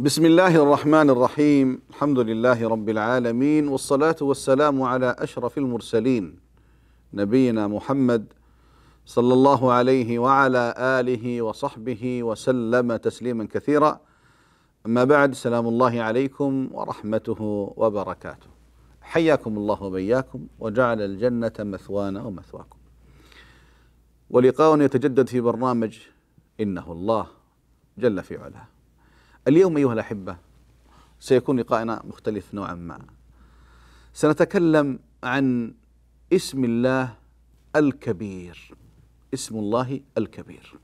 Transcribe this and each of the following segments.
بسم الله الرحمن الرحيم الحمد لله رب العالمين والصلاة والسلام على أشرف المرسلين نبينا محمد صلى الله عليه وعلى آله وصحبه وسلم تسليما كثيرا أما بعد سلام الله عليكم ورحمته وبركاته حياكم الله وبياكم وجعل الجنة مثوانا ومثواكم ولقاء يتجدد في برنامج إنه الله جل في علاه اليوم أيها الأحبة سيكون لقائنا مختلف نوعا ما سنتكلم عن اسم الله الكبير اسم الله الكبير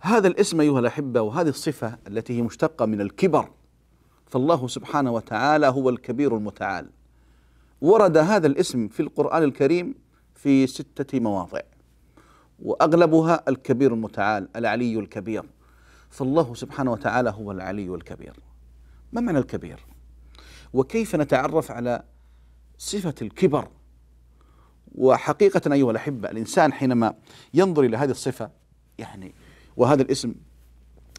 هذا الاسم أيها الأحبة وهذه الصفة التي هي مشتقة من الكبر فالله سبحانه وتعالى هو الكبير المتعال ورد هذا الاسم في القرآن الكريم في ستة مواضع وأغلبها الكبير المتعال العلي الكبير فالله سبحانه وتعالى هو العلي الكبير ما معنى الكبير وكيف نتعرف على صفة الكبر وحقيقة أيها الأحبة الإنسان حينما ينظر إلى هذه الصفة يعني وهذا الاسم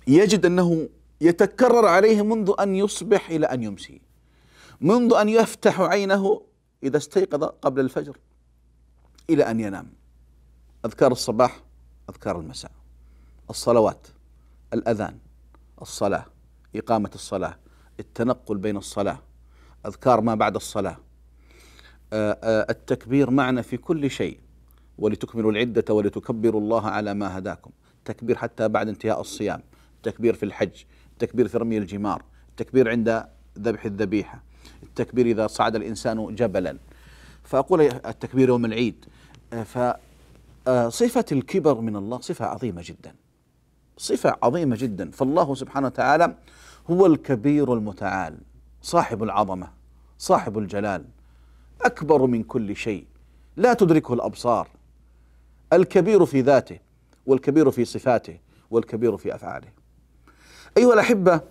يجد أنه يتكرر عليه منذ أن يصبح إلى أن يمسي منذ أن يفتح عينه إذا استيقظ قبل الفجر إلى أن ينام أذكار الصباح أذكار المساء الصلوات الأذان الصلاة إقامة الصلاة التنقل بين الصلاة أذكار ما بعد الصلاة آه، آه، التكبير معنا في كل شيء ولتكملوا العدة ولتكبروا الله على ما هداكم تكبير حتى بعد انتهاء الصيام التكبير في الحج التكبير في رمي الجمار التكبير عند ذبح الذبيحة التكبير إذا صعد الإنسان جبلا فأقول التكبير يوم العيد آه، فصفة الكبر من الله صفة عظيمة جدا صفة عظيمة جدا فالله سبحانه وتعالى هو الكبير المتعال صاحب العظمة صاحب الجلال أكبر من كل شيء لا تدركه الأبصار الكبير في ذاته والكبير في صفاته والكبير في أفعاله أيها الأحبة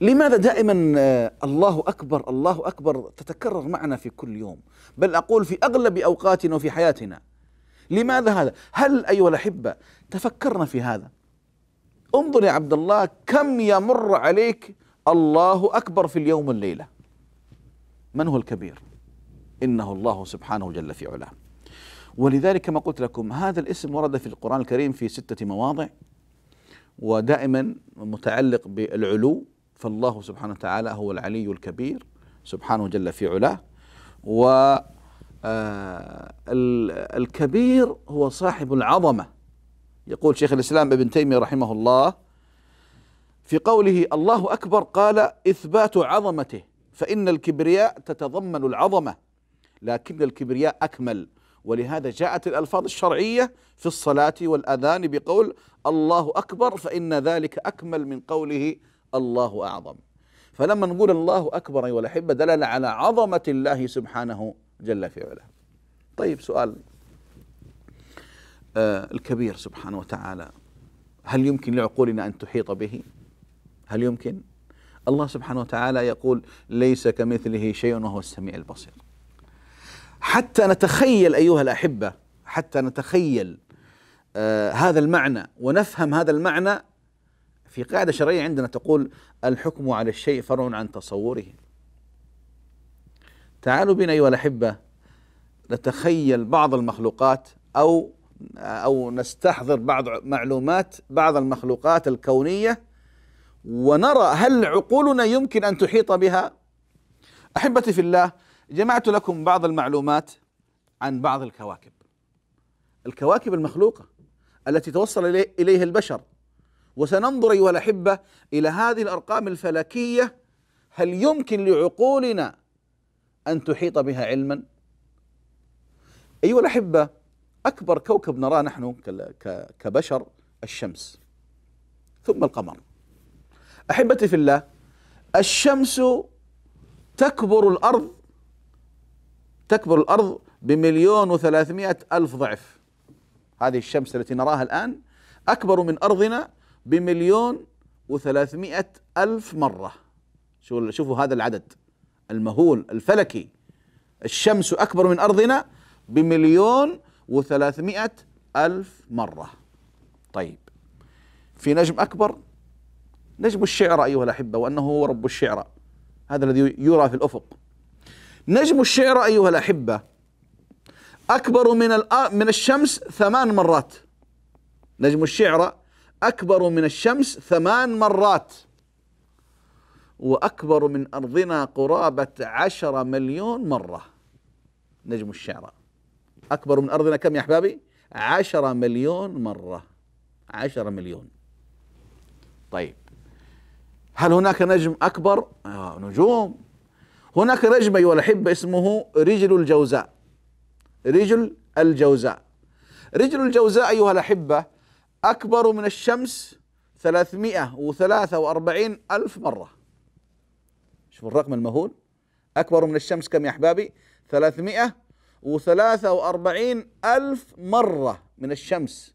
لماذا دائما آه، الله أكبر الله أكبر تتكرر معنا في كل يوم بل أقول في أغلب أوقاتنا وفي حياتنا لماذا هذا هل أيها الأحبة تفكرنا في هذا انظر يا عبد الله كم يمر عليك الله أكبر في اليوم والليلة من هو الكبير إنه الله سبحانه جل في علاه ولذلك كما قلت لكم هذا الاسم ورد في القرآن الكريم في ستة مواضع ودائما متعلق بالعلو فالله سبحانه وتعالى هو العلي الكبير سبحانه جل في علاه و آه، الكبير هو صاحب العظمه يقول شيخ الإسلام ابن تيمية رحمه الله في قوله الله أكبر قال إثبات عظمته فإن الكبرياء تتضمن العظمة لكن الكبرياء أكمل ولهذا جاءت الألفاظ الشرعية في الصلاة والأذان بقول الله أكبر فإن ذلك أكمل من قوله الله أعظم فلما نقول الله أكبر أيها الأحبة دلالة على عظمة الله سبحانه جل في علاه طيب سؤال آه، الكبير سبحانه وتعالى هل يمكن لعقولنا ان تحيط به؟ هل يمكن؟ الله سبحانه وتعالى يقول ليس كمثله شيء وهو السميع البصير. حتى نتخيل ايها الاحبه حتى نتخيل آه هذا المعنى ونفهم هذا المعنى في قاعده شرعيه عندنا تقول الحكم على الشيء فرع عن تصوره. تعالوا بنا ايها الاحبه نتخيل بعض المخلوقات او أو نستحضر بعض معلومات بعض المخلوقات الكونية ونرى هل عقولنا يمكن أن تحيط بها أحبتي في الله جمعت لكم بعض المعلومات عن بعض الكواكب الكواكب المخلوقة التي توصل إليها البشر وسننظر أيها الأحبة إلى هذه الأرقام الفلكية هل يمكن لعقولنا أن تحيط بها علما أيها الأحبة أكبر كوكب نراه نحن كبشر الشمس ثم القمر أحبتي في الله الشمس تكبر الأرض تكبر الأرض بمليون وثلاثمائة ألف ضعف هذه الشمس التي نراها الآن أكبر من أرضنا بمليون وثلاثمائة ألف مرة شوفوا هذا العدد المهول الفلكي الشمس أكبر من أرضنا بمليون وثلاثمائة ألف مرة طيب في نجم أكبر نجم الشعرى أيها الأحبة وأنه هو رب الشعرى هذا الذي يرى في الأفق نجم الشعرى أيها الأحبة أكبر من من الشمس ثمان مرات نجم الشعرى أكبر من الشمس ثمان مرات وأكبر من أرضنا قرابة عشرة مليون مرة نجم الشعرى أكبر من أرضنا كم يا أحبابي عشرة مليون مرة عشرة مليون طيب هل هناك نجم أكبر آه نجوم هناك نجم أيها الأحبة اسمه رجل الجوزاء رجل الجوزاء رجل الجوزاء أيها الأحبة أكبر من الشمس وأربعين ألف مرة شوفوا الرقم المهول أكبر من الشمس كم يا أحبابي 300 وثلاثة وأربعين ألف مرة من الشمس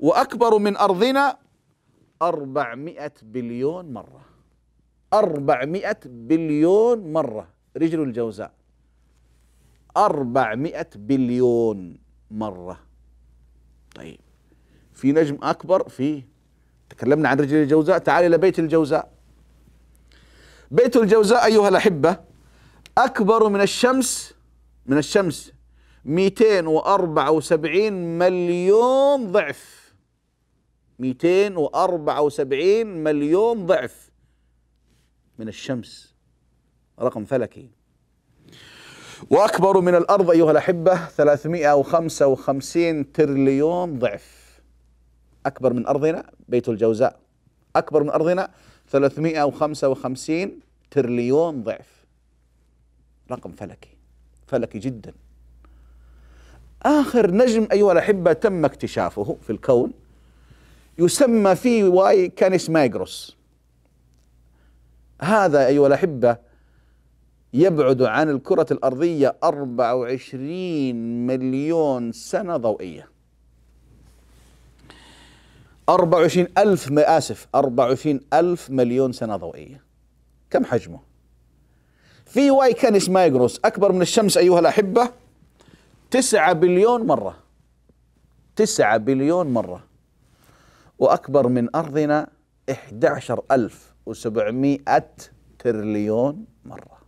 وأكبر من أرضنا أربعمائة بليون مرة أربعمائة بليون مرة رجل الجوزاء أربعمائة بليون مرة طيب في نجم أكبر في تكلمنا عن رجل الجوزاء تعال إلى بيت الجوزاء بيت الجوزاء أيها الأحبة أكبر من الشمس من الشمس 274 مليون ضعف 274 مليون ضعف من الشمس رقم فلكي وأكبر من الأرض أيها الأحبة 355 ترليون ضعف أكبر من أرضنا بيت الجوزاء أكبر من أرضنا 355 ترليون ضعف رقم فلكي فلكي جدا آخر نجم أيها الأحبة تم اكتشافه في الكون يسمى في واي كانيس مايجروس هذا أيها الأحبة يبعد عن الكرة الأرضية 24 مليون سنة ضوئية 24 ألف آسف 24 ألف مليون سنة ضوئية كم حجمه؟ في واي كانس مايجنوس أكبر من الشمس أيها الأحبة تسعة بليون مرة تسعة بليون مرة وأكبر من أرضنا 11700 تريليون مرة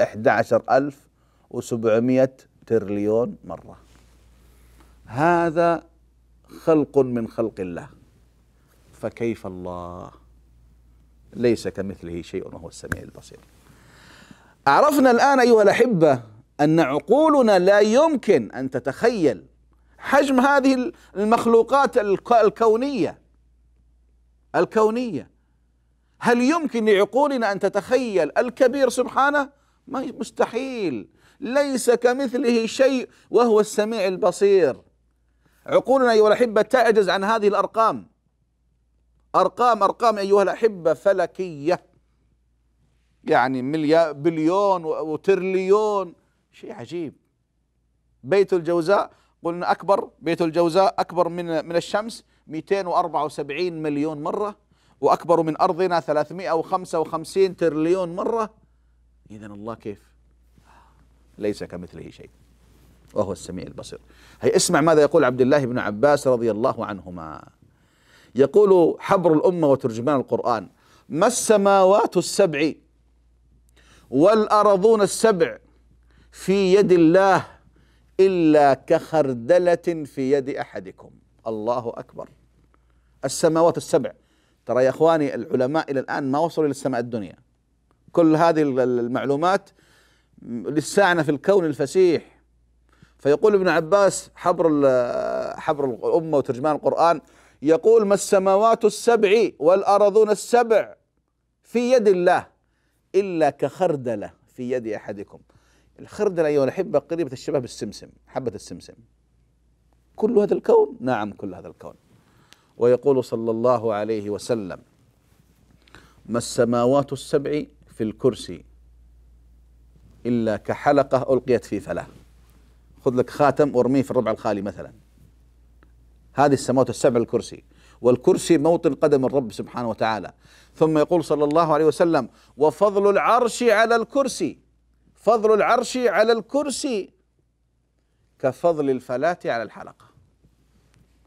11700 تريليون مرة هذا خلق من خلق الله فكيف الله ليس كمثله شيء وهو السميع البصير عرفنا الآن أيها الأحبة أن عقولنا لا يمكن أن تتخيل حجم هذه المخلوقات الكونية الكونية هل يمكن لعقولنا أن تتخيل الكبير سبحانه ما مستحيل ليس كمثله شيء وهو السميع البصير عقولنا أيها الأحبة تعجز عن هذه الأرقام أرقام أرقام أيها الأحبة فلكية يعني مليار بليون وترليون شيء عجيب بيت الجوزاء قلنا أكبر بيت الجوزاء أكبر من من الشمس 274 مليون مرة وأكبر من أرضنا 355 ترليون مرة إذا الله كيف ليس كمثله شيء وهو السميع البصير هي اسمع ماذا يقول عبد الله بن عباس رضي الله عنهما يقول حبر الأمة وترجمان القرآن ما السماوات السبع والأرضون السبع في يد الله إلا كخردلة في يد أحدكم الله أكبر السماوات السبع ترى يا إخواني العلماء إلى الآن ما وصلوا إلى السماء الدنيا كل هذه المعلومات لساعنا في الكون الفسيح فيقول ابن عباس حبر حبر الأمة وترجمان القرآن يقول ما السماوات السبع والأرضون السبع في يد الله إلا كخردلة في يد أحدكم الخردلة أيها الأحبة قريبة الشبه بالسمسم حبة السمسم كل هذا الكون نعم كل هذا الكون ويقول صلى الله عليه وسلم ما السماوات السبع في الكرسي إلا كحلقة ألقيت في فلاة خذ لك خاتم وارميه في الربع الخالي مثلا هذه السماوات السبع الكرسي والكرسي موطن قدم الرب سبحانه وتعالى ثم يقول صلى الله عليه وسلم وفضل العرش على الكرسي فضل العرش على الكرسي كفضل الفلاة على الحلقة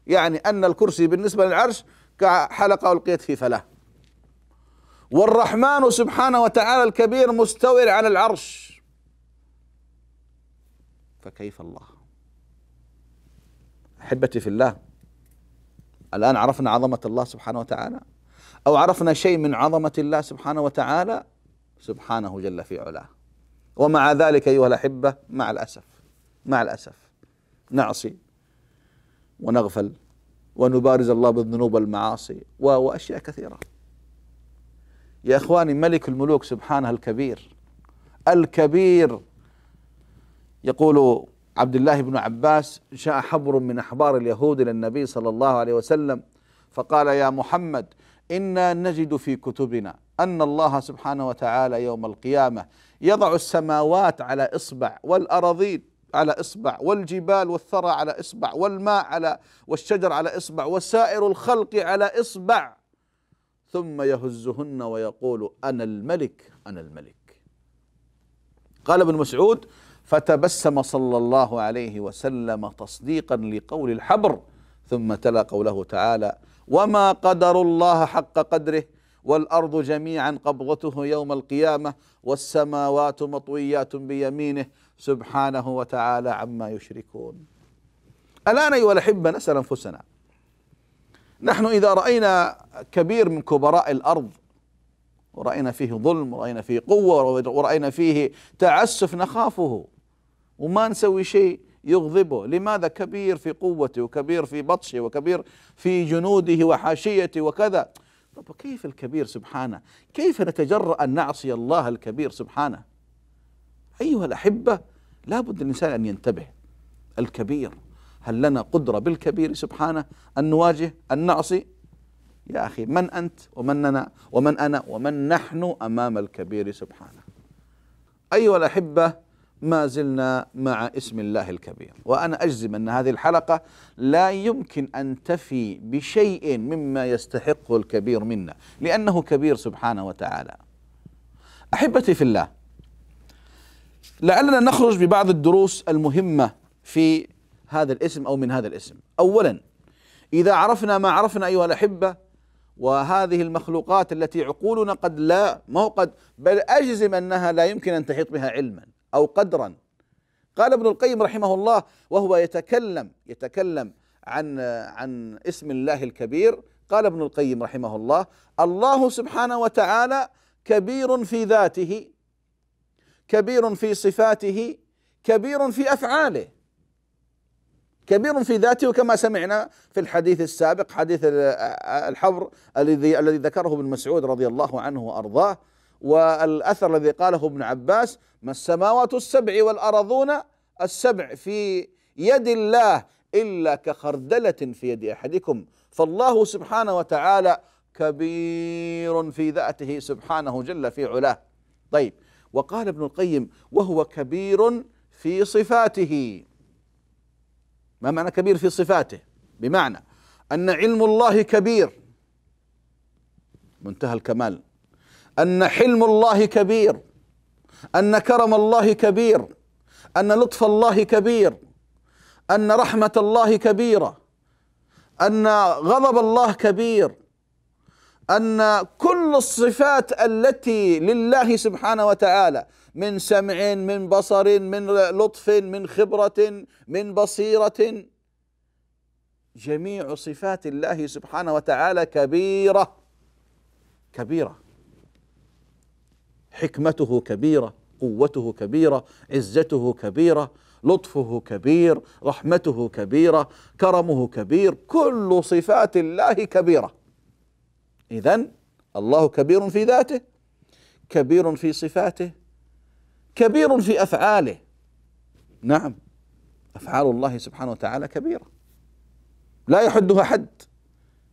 يعني أن الكرسي بالنسبة للعرش كحلقة ألقيت في فلاة والرحمن سبحانه وتعالى الكبير مستوي على العرش فكيف الله أحبتي في الله الآن عرفنا عظمة الله سبحانه وتعالى أو عرفنا شيء من عظمة الله سبحانه وتعالى سبحانه جل في علاه ومع ذلك أيها الأحبة مع الأسف مع الأسف نعصي ونغفل ونبارز الله بالذنوب والمعاصي وأشياء كثيرة يا إخواني ملك الملوك سبحانه الكبير الكبير يقول عبد الله بن عباس جاء حبر من أحبار اليهود إلى النبي صلى الله عليه وسلم فقال يا محمد إنا نجد في كتبنا أن الله سبحانه وتعالى يوم القيامة يضع السماوات على إصبع والأراضين على إصبع والجبال والثرى على إصبع والماء على والشجر على إصبع وسائر الخلق على إصبع ثم يهزهن ويقول أنا الملك أنا الملك قال ابن مسعود فتبسم صلى الله عليه وسلم تصديقا لقول الحبر ثم تلا قوله تعالى وما قدر الله حق قدره والارض جميعا قبضته يوم القيامه والسماوات مطويات بيمينه سبحانه وتعالى عما يشركون الان ايها الاحبه نسال انفسنا نحن اذا راينا كبير من كبراء الارض ورأينا فيه ظلم ورأينا فيه قوة ورأينا فيه تعسف نخافه وما نسوي شيء يغضبه لماذا كبير في قوته وكبير في بطشه وكبير في جنوده وحاشيته وكذا طب كيف الكبير سبحانه كيف نتجرأ أن نعصي الله الكبير سبحانه أيها الأحبة لابد الإنسان أن ينتبه الكبير هل لنا قدرة بالكبير سبحانه أن نواجه أن نعصي يا أخي من أنت ومن أنا ومن أنا ومن نحن أمام الكبير سبحانه أيها الأحبة ما زلنا مع اسم الله الكبير وأنا أجزم أن هذه الحلقة لا يمكن أن تفي بشيء مما يستحقه الكبير منا لأنه كبير سبحانه وتعالى أحبتي في الله لعلنا نخرج ببعض الدروس المهمة في هذا الاسم أو من هذا الاسم أولا إذا عرفنا ما عرفنا أيها الأحبة وهذه المخلوقات التي عقولنا قد لا مو قد بل أجزم أنها لا يمكن أن تحيط بها علما أو قدرا قال ابن القيم رحمه الله وهو يتكلم يتكلم عن عن اسم الله الكبير قال ابن القيم رحمه الله الله سبحانه وتعالى كبير في ذاته كبير في صفاته كبير في افعاله كبير في ذاته وكما سمعنا في الحديث السابق حديث الحبر الذي الذي ذكره ابن مسعود رضي الله عنه وارضاه والاثر الذي قاله ابن عباس ما السماوات السبع والارضون السبع في يد الله الا كخردله في يد احدكم فالله سبحانه وتعالى كبير في ذاته سبحانه جل في علاه طيب وقال ابن القيم وهو كبير في صفاته ما معنى كبير في صفاته بمعنى ان علم الله كبير منتهى الكمال أن حلم الله كبير أن كرم الله كبير أن لطف الله كبير أن رحمة الله كبيرة أن غضب الله كبير أن كل الصفات التي لله سبحانه وتعالى من سمع من بصر من لطف من خبرة من بصيرة جميع صفات الله سبحانه وتعالى كبيرة كبيرة حكمته كبيره قوته كبيره عزته كبيره لطفه كبير رحمته كبيره كرمه كبير كل صفات الله كبيره اذا الله كبير في ذاته كبير في صفاته كبير في افعاله نعم افعال الله سبحانه وتعالى كبيره لا يحدها حد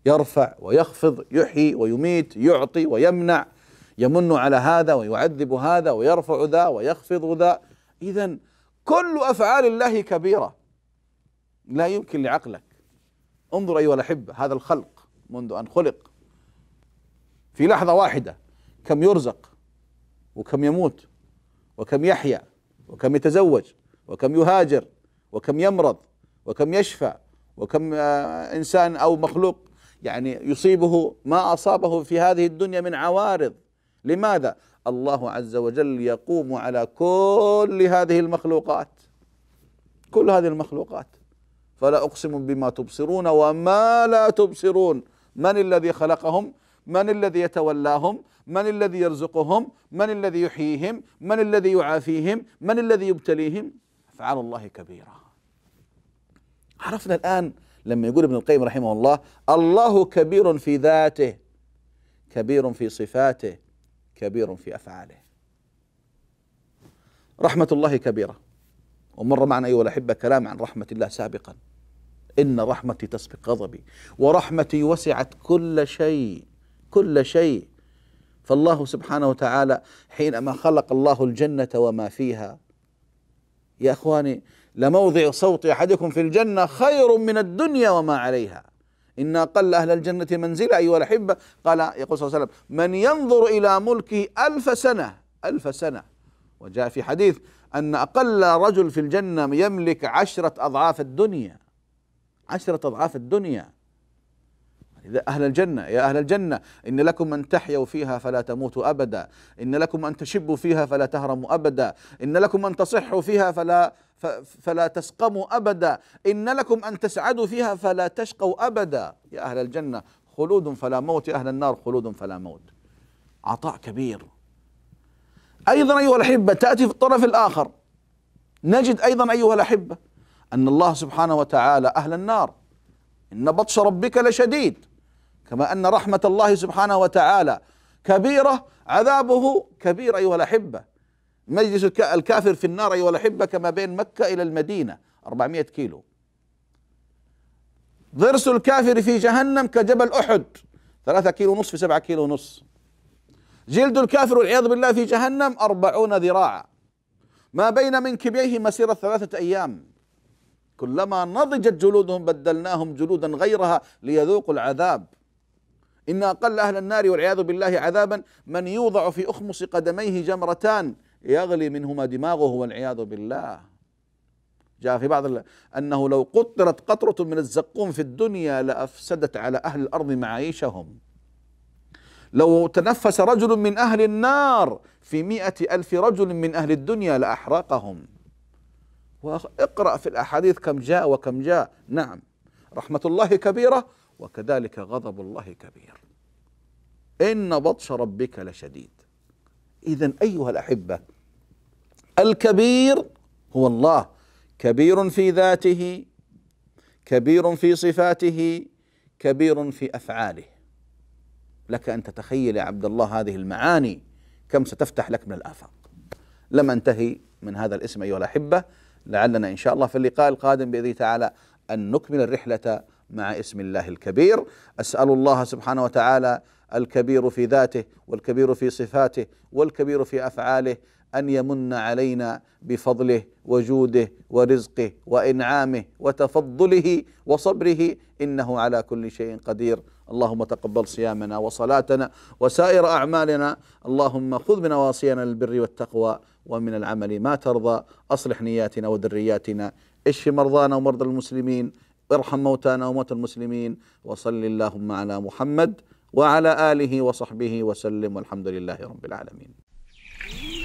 يرفع ويخفض يحيي ويميت يعطي ويمنع يمن على هذا ويعذب هذا ويرفع ذا ويخفض ذا اذا كل افعال الله كبيره لا يمكن لعقلك انظر ايها الاحبه هذا الخلق منذ ان خلق في لحظه واحده كم يرزق وكم يموت وكم يحيا وكم يتزوج وكم يهاجر وكم يمرض وكم يشفى وكم آه، انسان او مخلوق يعني يصيبه ما اصابه في هذه الدنيا من عوارض لماذا؟ الله عز وجل يقوم على كل هذه المخلوقات كل هذه المخلوقات فلا أقسم بما تبصرون وما لا تبصرون من الذي خلقهم من الذي يتولاهم من الذي يرزقهم من الذي يحييهم من الذي يعافيهم من الذي يبتليهم أفعال الله كبيرة عرفنا الآن لما يقول ابن القيم رحمه الله الله كبير في ذاته كبير في صفاته كبير في أفعاله رحمة الله كبيرة ومر معنا أيها الأحبة كلام عن رحمة الله سابقا إن رحمتي تسبق غضبي ورحمتي وسعت كل شيء كل شيء فالله سبحانه وتعالى حينما خلق الله الجنة وما فيها يا اخواني لموضع صوت احدكم في الجنه خير من الدنيا وما عليها إن أقل أهل الجنة منزلة أيها الأحبة قال يقول صلى الله عليه وسلم من ينظر إلى ملكه ألف سنة ألف سنة وجاء في حديث أن أقل رجل في الجنة يملك عشرة أضعاف الدنيا عشرة أضعاف الدنيا أهل الجنة يا أهل الجنة إن لكم أن تحيوا فيها فلا تموتوا أبدا إن لكم أن تشبوا فيها فلا تهرموا أبدا إن لكم أن تصحوا فيها فلا فلا تسقموا أبدا إن لكم أن تسعدوا فيها فلا تشقوا أبدا يا أهل الجنة خلود فلا موت يا أهل النار خلود فلا موت عطاء كبير أيضا أيها الأحبة تأتي في الطرف الآخر نجد أيضا أيها الأحبة أن الله سبحانه وتعالى أهل النار إن بطش ربك لشديد كما أن رحمة الله سبحانه وتعالى كبيرة عذابه كبير أيها الأحبة مجلس الكافر في النار أيها الأحبة كما بين مكة إلى المدينة 400 كيلو ضرس الكافر في جهنم كجبل أحد ثلاثة كيلو في سبعة كيلو ونص جلد الكافر والعياذ بالله في جهنم أربعون ذراعا ما بين منكبيه مسيرة ثلاثة أيام كلما نضجت جلودهم بدلناهم جلودا غيرها ليذوقوا العذاب إن أقل أهل النار والعياذ بالله عذابا من يوضع في أخمص قدميه جمرتان يغلي منهما دماغه والعياذ بالله جاء في بعض أنه لو قطرت قطرة من الزقوم في الدنيا لأفسدت على أهل الأرض معايشهم لو تنفس رجل من أهل النار في مئة ألف رجل من أهل الدنيا لأحرقهم واقرأ في الأحاديث كم جاء وكم جاء نعم رحمة الله كبيرة وكذلك غضب الله كبير إن بطش ربك لشديد إذا أيها الأحبة الكبير هو الله كبير في ذاته كبير في صفاته كبير في أفعاله لك أن تتخيل يا عبد الله هذه المعاني كم ستفتح لك من الآفاق لم أنتهي من هذا الاسم أيها الأحبة لعلنا إن شاء الله في اللقاء القادم بإذن تعالى أن نكمل الرحلة مع اسم الله الكبير اسال الله سبحانه وتعالى الكبير في ذاته والكبير في صفاته والكبير في افعاله ان يمن علينا بفضله وجوده ورزقه وانعامه وتفضله وصبره انه على كل شيء قدير اللهم تقبل صيامنا وصلاتنا وسائر اعمالنا اللهم خذ بنواصينا للبر والتقوى ومن العمل ما ترضى اصلح نياتنا وذرياتنا اشف مرضانا ومرضى المسلمين ارحم موتانا وموتى المسلمين وصل اللهم على محمد وعلى آله وصحبه وسلم والحمد لله رب العالمين